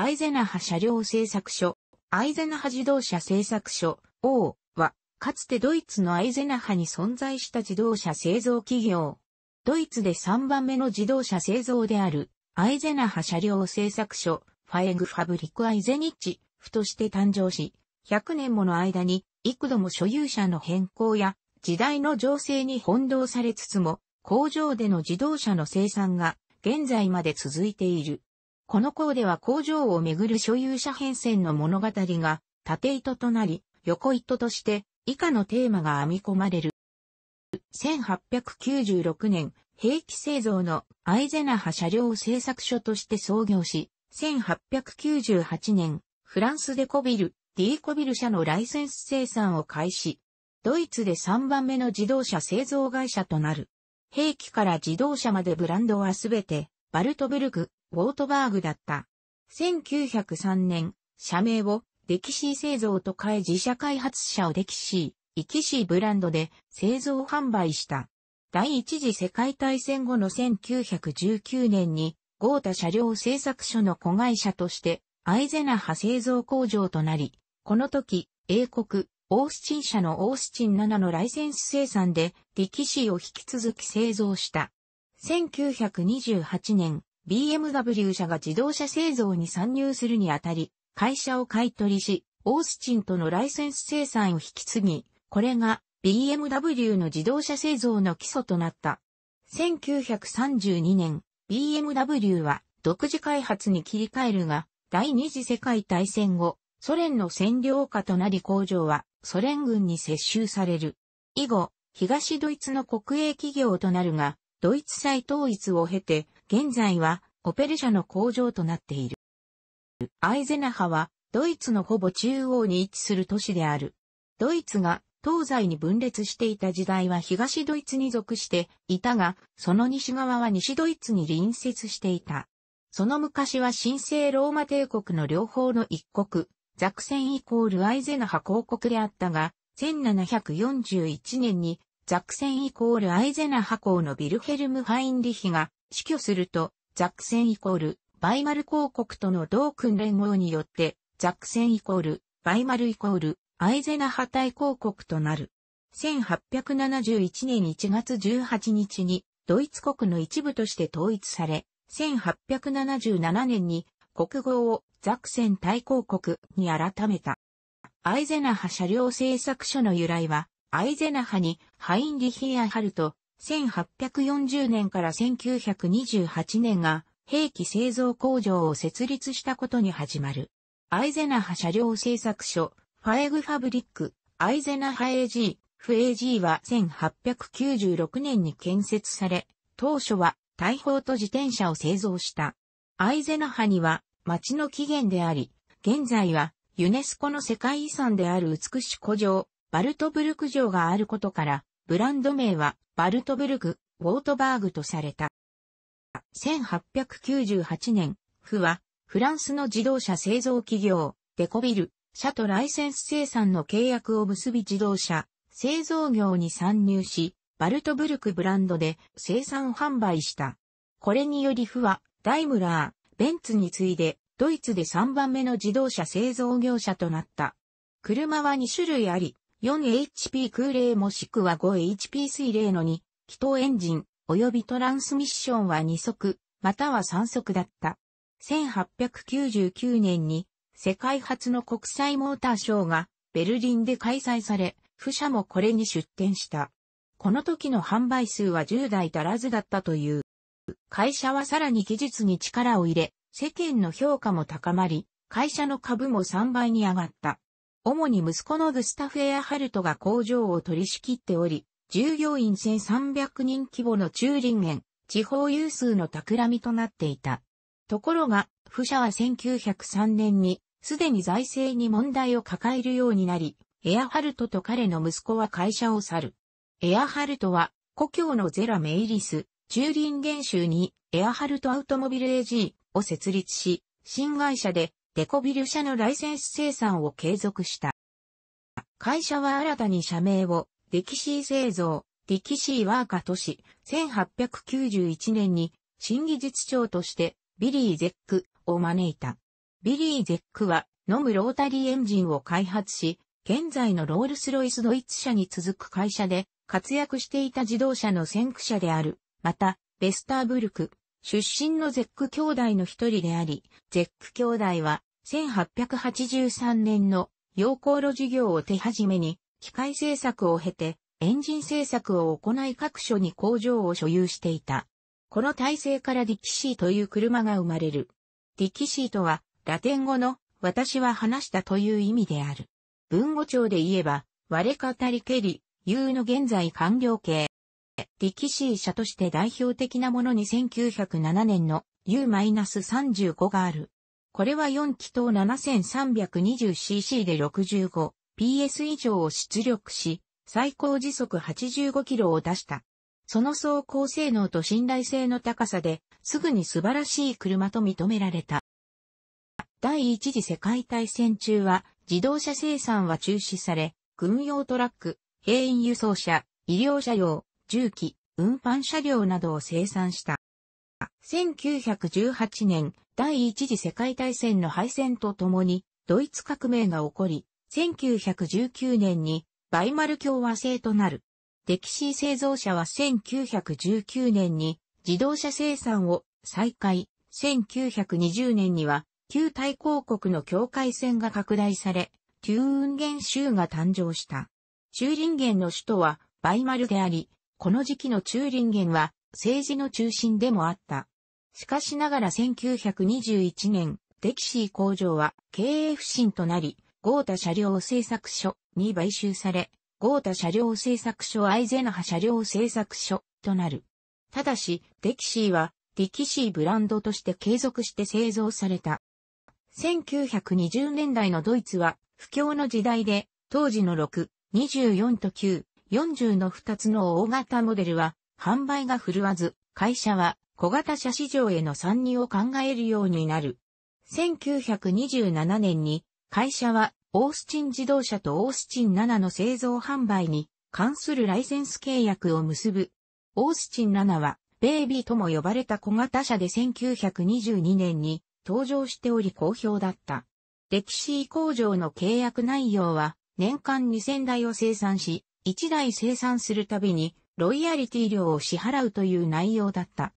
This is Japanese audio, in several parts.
アイゼナハ車両製作所、アイゼナハ自動車製作所、O は、かつてドイツのアイゼナハに存在した自動車製造企業。ドイツで3番目の自動車製造である、アイゼナハ車両製作所、ファエグファブリックアイゼニッチ、府として誕生し、100年もの間に幾度も所有者の変更や時代の情勢に翻弄されつつも、工場での自動車の生産が現在まで続いている。この項では工場をめぐる所有者変遷の物語が縦糸となり、横糸として以下のテーマが編み込まれる。1896年、兵器製造のアイゼナハ車両製作所として創業し、1898年、フランスでコビル、ディーコビル社のライセンス生産を開始。ドイツで3番目の自動車製造会社となる。兵器から自動車までブランドはすべて、バルトブルク、ウォートバーグだった。1903年、社名をデキシー製造と変え自社開発者をデキシー、イキシーブランドで製造販売した。第一次世界大戦後の1919年に、豪太車両製作所の子会社として、アイゼナハ製造工場となり、この時、英国、オースチン社のオースチン7のライセンス生産で、ディキシーを引き続き製造した。1928年、BMW 社が自動車製造に参入するにあたり、会社を買取りし、オースチンとのライセンス生産を引き継ぎ、これが BMW の自動車製造の基礎となった。1932年、BMW は独自開発に切り替えるが、第二次世界大戦後、ソ連の占領下となり工場はソ連軍に接収される。以後、東ドイツの国営企業となるが、ドイツ再統一を経て、現在はオペル社の工場となっている。アイゼナハはドイツのほぼ中央に位置する都市である。ドイツが東西に分裂していた時代は東ドイツに属していたが、その西側は西ドイツに隣接していた。その昔は神聖ローマ帝国の両方の一国、ザクセンイコールアイゼナハ公国であったが、1741年にザクセンイコールアイゼナハ公のビルヘルム・ファインリヒが死去すると、ザクセンイコールバイマル公国との同訓連合によって、ザクセンイコールバイマルイコールアイゼナハ大公国となる。1871年1月18日にドイツ国の一部として統一され、1877年に国号をザクセン大公国に改めた。アイゼナハ車両製作所の由来は、アイゼナハにハインリヒアハルト、1840年から1928年が兵器製造工場を設立したことに始まる。アイゼナハ車両製作所、ファエグファブリック、アイゼナハ AG、フ AG は1896年に建設され、当初は大砲と自転車を製造した。アイゼナハには町の起源であり、現在はユネスコの世界遺産である美し古城、バルトブルク城があることから、ブランド名はバルトブルク、ウォートバーグとされた。1898年、府はフランスの自動車製造企業、デコビル、社とライセンス生産の契約を結び自動車、製造業に参入し、バルトブルクブランドで生産販売した。これにより府は、ダイムラー、ベンツに次いで、ドイツで3番目の自動車製造業者となった。車は2種類あり、4HP 空冷もしくは 5HP 水冷の2、気筒エンジン、及びトランスミッションは2速、または3速だった。1899年に、世界初の国際モーターショーが、ベルリンで開催され、富社もこれに出展した。この時の販売数は10台足らずだったという。会社はさらに技術に力を入れ、世間の評価も高まり、会社の株も3倍に上がった。主に息子のグスタフ・エアハルトが工場を取り仕切っており、従業員1300人規模の中輪園、地方有数の企みとなっていた。ところが、富社は1903年に、すでに財政に問題を抱えるようになり、エアハルトと彼の息子は会社を去る。エアハルトは、故郷のゼラ・メイリス、中輪原州に、エアハルトアウトモビル AG を設立し、新会社でデコビル社のライセンス生産を継続した。会社は新たに社名を、デキシー製造、デキシーワーカ都市、1891年に、新技術長として、ビリー・ゼックを招いた。ビリー・ゼックは、ノムロータリーエンジンを開発し、現在のロールスロイスドイツ社に続く会社で活躍していた自動車の先駆者である。また、ベスターブルク、出身のゼック兄弟の一人であり、ゼック兄弟は1883年の陽光路事業を手始めに、機械製作を経て、エンジン製作を行い各所に工場を所有していた。この体制からディキシーという車が生まれる。ディキシーとは、ラテン語の、私は話したという意味である。文語帳で言えば、我語りけり、言うの現在完了形。力士医者として代表的なものに1907年の U-35 がある。これは4気筒 7320cc で 65PS 以上を出力し、最高時速85キロを出した。その走行性能と信頼性の高さで、すぐに素晴らしい車と認められた。第一次世界大戦中は、自動車生産は中止され、軍用トラック、兵員輸送車、医療車用、重機、運搬車両などを生産した。1918年、第一次世界大戦の敗戦とともに、ドイツ革命が起こり、1919年に、バイマル共和制となる。デキシー製造者は1919年に、自動車生産を再開、1920年には、旧大公国の境界線が拡大され、旧ューンゲン州が誕生した。チューリンゲンの首都はバイマルであり、この時期の中林源は政治の中心でもあった。しかしながら1921年、デキシー工場は経営不振となり、豪太車両製作所に買収され、豪太車両製作所アイゼナハ車両製作所となる。ただし、デキシーは、ディキシーブランドとして継続して製造された。1920年代のドイツは、不況の時代で、当時の6、24と9、40の2つの大型モデルは販売が振るわず、会社は小型車市場への参入を考えるようになる。1927年に会社はオースチン自動車とオースチン7の製造販売に関するライセンス契約を結ぶ。オースチン7はベイビーとも呼ばれた小型車で1922年に登場しており好評だった。歴史工場の契約内容は年間2000台を生産し、1台生産するたびにロイヤリティ料を支払うという内容だった。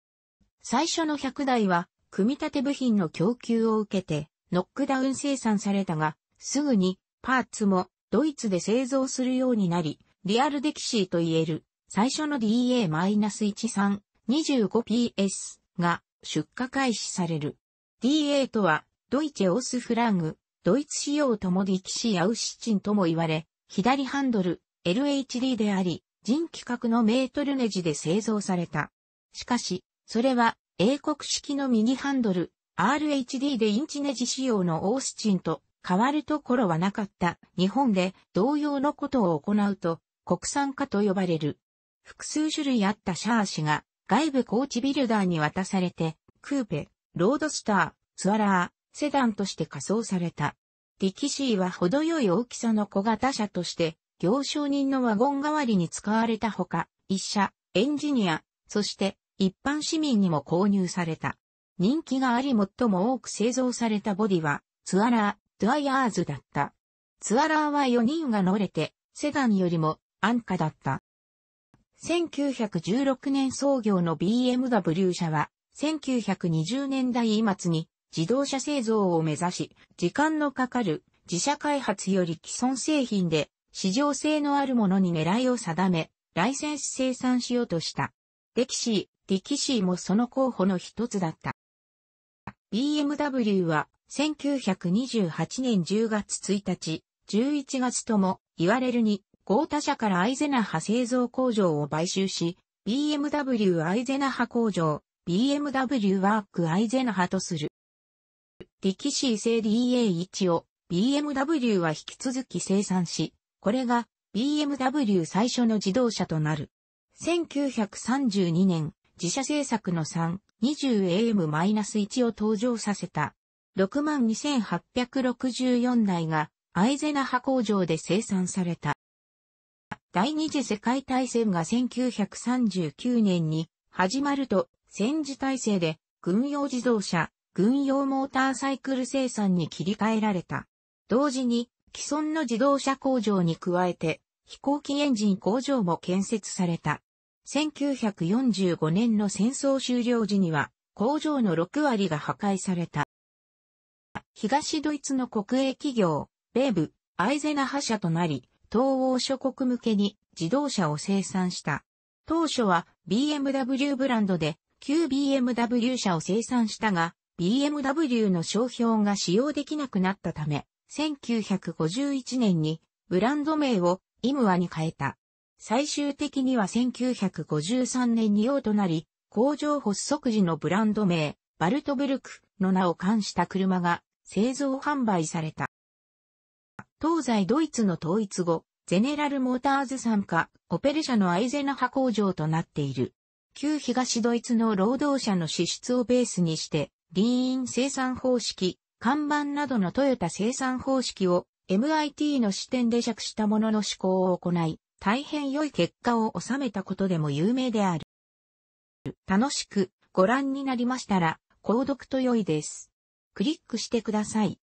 最初の100台は組み立て部品の供給を受けてノックダウン生産されたが、すぐにパーツもドイツで製造するようになり、リアルデキシーと言える最初の DA-1325PS が出荷開始される。DA とはドイツオスフラング、ドイツ仕様ともディキシーアウシチンとも言われ、左ハンドル、LHD であり、人規格のメートルネジで製造された。しかし、それは英国式のミニハンドル RHD でインチネジ仕様のオースチンと変わるところはなかった日本で同様のことを行うと国産化と呼ばれる。複数種類あったシャーシが外部コーチビルダーに渡されてクーペ、ロードスター、ツアラー、セダンとして仮装された。ディキシーは程よい大きさの小型車として行商人のワゴン代わりに使われたほか、医者、エンジニア、そして一般市民にも購入された。人気があり最も多く製造されたボディは、ツアラー、ドアイアーズだった。ツアラーは4人が乗れて、セダンよりも安価だった。1916年創業の BMW 社は、1920年代末に自動車製造を目指し、時間のかかる自社開発より既存製品で市場性のあるものに狙いを定め、ライセンス生産しようとした。デキシー、ディキシーもその候補の一つだった。BMW は1928年10月1日、11月とも、いわれるに、ゴータ社からアイゼナハ製造工場を買収し、BMW アイゼナハ工場、BMW ワークアイゼナハとする。ディキシー製 DA1 を BMW は引き続き生産し、これが BMW 最初の自動車となる。1932年、自社製作の 320AM-1 を登場させた。62,864台がアイゼナハ工場で生産された。第二次世界大戦が1939年に始まると戦時体制で軍用自動車、軍用モーターサイクル生産に切り替えられた。同時に既存の自動車工場に加えて、飛行機エンジン工場も建設された。1945年の戦争終了時には、工場の6割が破壊された。東ドイツの国営企業、ベーブ、アイゼナ覇社となり、東欧諸国向けに自動車を生産した。当初は BMW ブランドで旧 BMW 車を生産したが、BMW の商標が使用できなくなったため、1951年にブランド名をイムアに変えた。最終的には1953年に用となり、工場発足時のブランド名、バルトブルクの名を冠した車が製造販売された。東西ドイツの統一後、ゼネラルモーターズ産下、オペル社のアイゼナハ工場となっている。旧東ドイツの労働者の支出をベースにして、リーン生産方式、看板などのトヨタ生産方式を MIT の視点で弱したものの思考を行い、大変良い結果を収めたことでも有名である。楽しくご覧になりましたら、購読と良いです。クリックしてください。